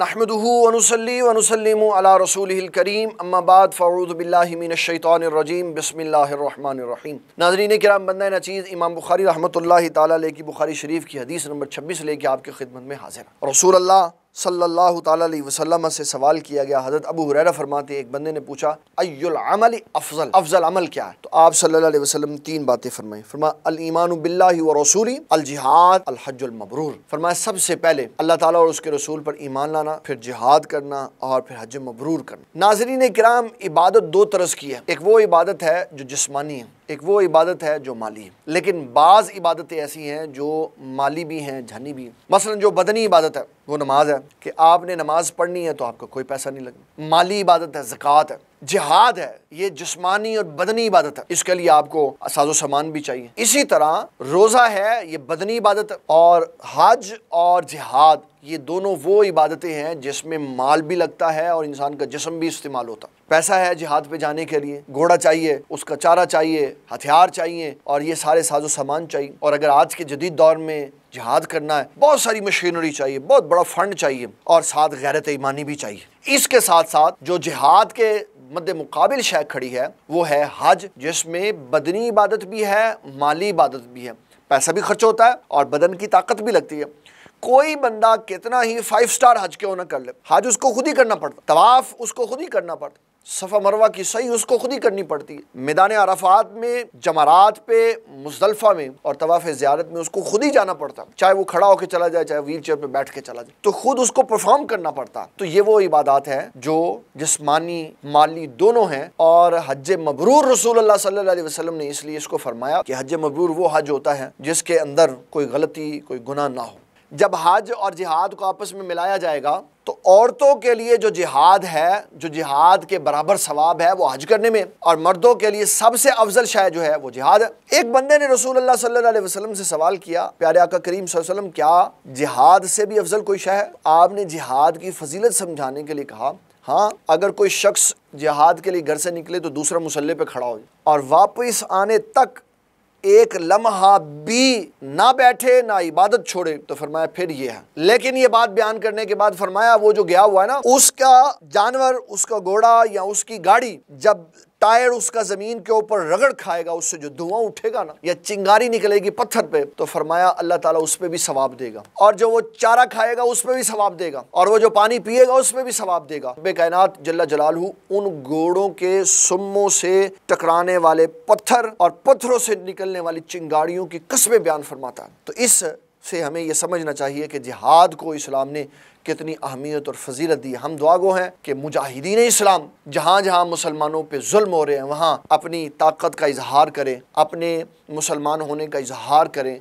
नहमदूनसली वनसलम रसूल करीम अम्माबाद फ़ारूदबिल्लिमिनशैतरजीम बसमीम नाजरीन कराम बंद नचीज़ इमाम बुखारी रहमत ला की बुखारी शरीफ की हदीस नंबर छब्बीस लेकर आपकी खिदमत में हाजिर रसूल अल्लाह सल्लल्लाहु अलैहि वसल्लम से सवाल किया गया हज़रत अबू हुरैरा फरमाते एक बंदे ने पूछा अयुलमल अफजल अफजल अमल क्या है तो आप सल्लल्लाहु अलैहि वसल्लम तीन बातें फरमाई फरमा ईमान बिल्ला व रसूली अलजिहाद मबरूर फरमाया सबसे पहले अल्लाह ताला और उसके रसूल पर ईमान लाना फिर जिहाद करना और फिर हज मबरूर करना नाजरीन कराम इबादत दो तरस की है एक वो इबादत है जो जिसमानी है एक वो इबादत है जो माली है लेकिन बाज़ इबादतें ऐसी हैं जो माली भी हैं झनी भी हैं मसलन जो बदनी इबादत है वो नमाज है कि आपने नमाज पढ़नी है तो आपको कोई पैसा नहीं लगना माली इबादत है ज़क़़त है जिहाद है ये जिस्मानी और बदनी इबादत है इसके लिए आपको साजो सामान भी चाहिए इसी तरह रोज़ा है ये बदनी इबादत और हज और जिहाद ये दोनों वो इबादतें हैं जिसमें माल भी लगता है और इंसान का जिसम भी इस्तेमाल होता है पैसा है जिहाद पे जाने के लिए घोड़ा चाहिए उसका चारा चाहिए हथियार चाहिए और ये सारे साजो सामान चाहिए और अगर आज के जदीद दौर में जिहाद करना है बहुत सारी मशीनरी चाहिए बहुत बड़ा फंड चाहिए और साथ गैरत ईमानी भी चाहिए इसके साथ साथ जो जिहाद के मद मुकाबिल शय खड़ी है वो है हज जिसमें बदनी इबादत भी है माली इबादत भी है पैसा भी खर्च होता है और बदन की ताकत भी लगती है कोई बंदा कितना ही फाइव स्टार हज क्यों ना कर ले हज उसको खुद ही करना पड़ता तवाफ उसको खुद ही करना पड़ता सफ़ा मरवा की सही उसको खुद ही करनी पड़ती है मैदान अराफात में जमारात पे मुजलफ़ा में और तवाफ़ ज़्यारत में उसको खुद ही जाना पड़ता चाहे वो खड़ा होकर चला जाए चाहे व्हील चेयर पर बैठ के चला जाए तो खुद उसको परफॉर्म करना पड़ता तो ये वो इबादत है जो जिसमानी माली दोनों हैं और हज मबरूर रसूल सल्लाम ने इसलिए इसको फरमाया कि हज मबरूर वो हज होता है जिसके अंदर कोई गलती कोई गुना ना हो जब हज और जिहाद को आपस में मिलाया जाएगा तो औरतों के लिए जो जिहाद है जो जिहाद के बराबर सवाब है वो हज करने में और मर्दों के लिए सबसे अफजल शायद जो है वो जिहाद है एक बंदे ने रसूल अल्लाह सल्लल्लाहु अलैहि वसल्लम से सवाल किया प्यारे आका करीम वसल्लम क्या जिहाद से भी अफजल कोई शाह है आपने जिहाद की फजीलत समझाने के लिए कहा हाँ अगर कोई शख्स जिहाद के लिए घर से निकले तो दूसरा मुसल्ले पे खड़ा हो और वापस आने तक एक लम्हा भी ना बैठे ना इबादत छोड़े तो फरमाया फिर ये है लेकिन ये बात बयान करने के बाद फरमाया वो जो गया हुआ है ना उसका जानवर उसका घोड़ा या उसकी गाड़ी जब टायर उसका ज़मीन के ऊपर रगड़ खाएगा उससे जो धुआं उठेगा ना या चिंगारी निकलेगी पत्थर पे तो फरमाया अल्लाह ताला उस पर भी सवाब देगा और जो वो चारा खाएगा उस पर भी सवाब देगा और वो जो पानी पिएगा उस पर भी सवाब देगा बेकैनात जल्ला जलालू उन घोड़ों के सुमों से टकराने वाले पत्थर और पत्थरों से निकलने वाली चिंगाड़ियों की कस्बे बयान फरमाता है तो इस से हमें यह समझना चाहिए कि जिहाद को इस्लाम ने कितनी अहमियत और फजीलत दी हम दुआगो हैं कि मुजाहिदीन इस्लाम जहाँ जहाँ मुसलमानों पर जुल्म हो रहे हैं वहाँ अपनी ताकत का इजहार करें अपने मुसलमान होने का इजहार करें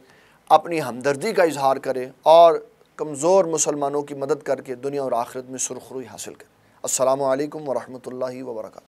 अपनी हमदर्दी का इजहार करें और कमज़ोर मुसलमानों की मदद करके दुनिया और आखिरत में सुरखरू हासिल करें अल्लाम वरहमल वर्क